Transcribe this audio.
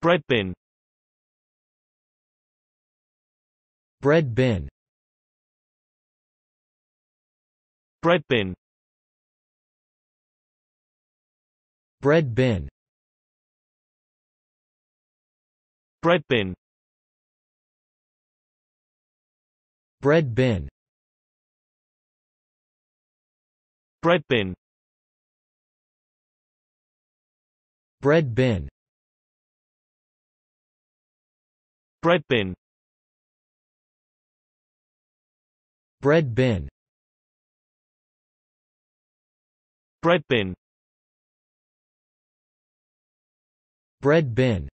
Bread bin Bread bin Bread bin Bread bin Bread bin Bread bin Bread bin Bread bin Bread bin Bread bin Bread bin Bread bin